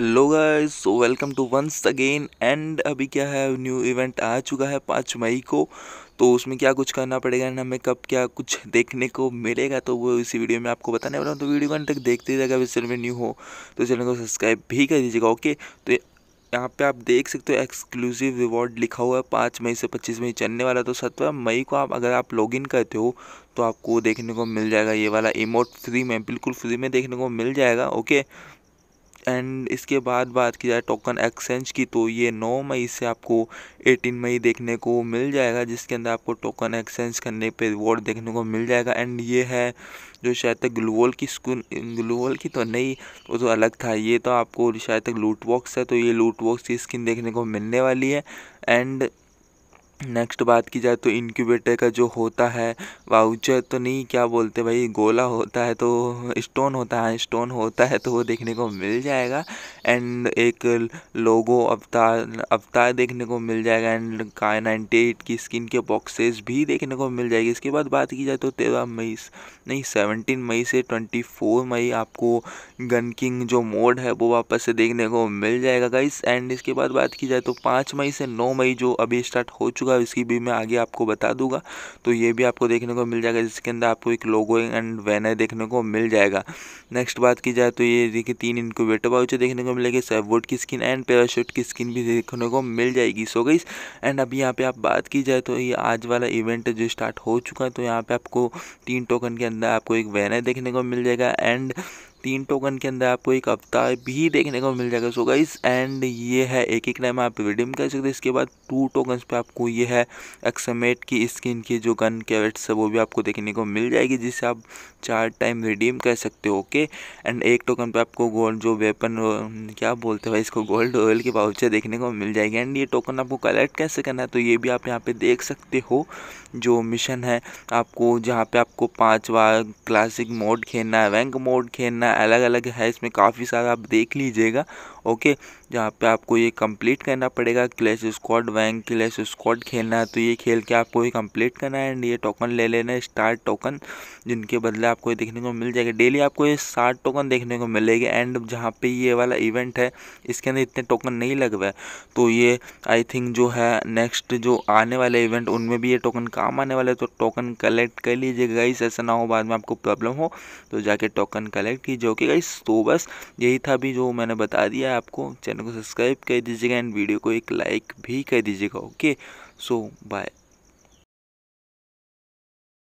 hello guys welcome to once again and अभी क्या है न्यू इवेंट आ चुका है पाँच मई को तो उसमें क्या कुछ करना पड़ेगा एंड हमें कब क्या कुछ देखने को मिलेगा तो वो इसी वीडियो में आपको बताने वाला हूँ तो वीडियो वन तक देखते रहेगा इस चैनल में न्यू हो तो चैनल को सब्सक्राइब भी कर दीजिएगा ओके तो यहाँ पे आप देख सकते हो एक्सक्लूसिव रिवॉर्ड लिखा हुआ है पाँच मई से पच्चीस मई चलने वाला तो सत्रह मई को आप अगर आप लॉगिन करते हो तो आपको देखने को मिल जाएगा ये वाला इमोट फ्री में बिल्कुल फ्री में देखने को मिल जाएगा ओके एंड इसके बाद बात की जाए टोकन एक्सचेंज की तो ये 9 मई से आपको 18 मई देखने को मिल जाएगा जिसके अंदर आपको टोकन एक्सचेंज करने पे रिवॉर्ड देखने को मिल जाएगा एंड ये है जो शायद तक ग्लूवल की स्कून ग्लूवल की तो नहीं वो तो अलग था ये तो आपको शायद तक लूटबॉक्स है तो ये लूटबॉक्स की स्किन देखने को मिलने वाली है एंड नेक्स्ट बात की जाए तो इनक्यूबेटर का जो होता है वाउचर तो नहीं क्या बोलते भाई गोला होता है तो स्टोन होता है स्टोन हाँ, होता है तो वो देखने को मिल जाएगा एंड एक लोगो अवतार अवतार देखने को मिल जाएगा एंड का नाइन्टी एट की स्किन के बॉक्सेस भी देखने को मिल जाएगी इसके बाद बात की जाए तो तेरह मई नहीं सेवनटीन मई से ट्वेंटी फोर मई आपको गन किंग जो मोड है वो वापस से देखने को मिल जाएगा गाइस एंड इसके बाद बात की जाए तो पाँच मई से नौ मई जो अभी स्टार्ट हो चुका चुका है इसकी भी मैं आगे आपको बता दूंगा तो ये भी आपको देखने को मिल जाएगा जिसके अंदर आपको एक लोगो एंड वैनर देखने को मिल जाएगा नेक्स्ट बात की जाए तो ये देखिए तीन इनक्यूबेटर बाउचे देखने को मिलेगी सेफवुड की स्किन एंड पैराशूट की स्किन भी देखने को मिल जाएगी सो गई एंड अभी यहाँ पे आप बात की जाए तो ये आज वाला इवेंट जो स्टार्ट हो चुका है तो यहाँ पे आपको तीन टोकन के अंदर आपको एक वैनर देखने को मिल जाएगा एंड तीन टोकन के अंदर आपको एक अवतार भी देखने को मिल जाएगा सो गाइस एंड ये है एक एक टाइम आप रिडीम कर सकते हैं इसके बाद टू टोकन पे आपको ये है एक्समेट की स्किन की जो गन कैरेट्स है वो भी आपको देखने को मिल जाएगी जिसे आप चार टाइम रिडीम कर सकते हो ओके एंड एक टोकन पर आपको गोल्ड जो वेपन क्या बोलते हैं इसको गोल्ड ऑयल के पाउचर देखने को मिल जाएगी एंड ये टोकन आपको कलेक्ट कैसे करना है तो ये भी आप यहाँ पर देख सकते हो जो मिशन है आपको जहाँ पर आपको पाँच बार क्लासिक मोड खेलना है रैंक मोड खेलना है अलग अलग है इसमें काफ़ी सारा आप देख लीजिएगा ओके जहाँ पे आपको ये कंप्लीट करना पड़ेगा क्लैश स्क्वाड वैंग क्लैश स्क्वाड खेलना है तो ये खेल के आपको ये कंप्लीट करना है एंड ये टोकन ले लेना है स्टार टोकन जिनके बदले आपको ये देखने को मिल जाएगा डेली आपको ये साठ टोकन देखने को मिलेगी एंड जहाँ पे ये वाला इवेंट है इसके अंदर इतने टोकन नहीं लग हुए तो ये आई थिंक जो है नेक्स्ट जो आने वाले इवेंट उनमें भी ये टोकन काम आने वाला है तो टोकन कलेक्ट कर लीजिएगा इस ऐसा ना हो बाद में आपको प्रॉब्लम हो तो जाके टोकन कलेक्ट कीजिए जो कि गई तो बस यही था अभी जो मैंने बता दिया आपको चैनल को सब्सक्राइब कर दीजिएगा एंड वीडियो को एक लाइक भी कर दीजिएगा ओके सो बाय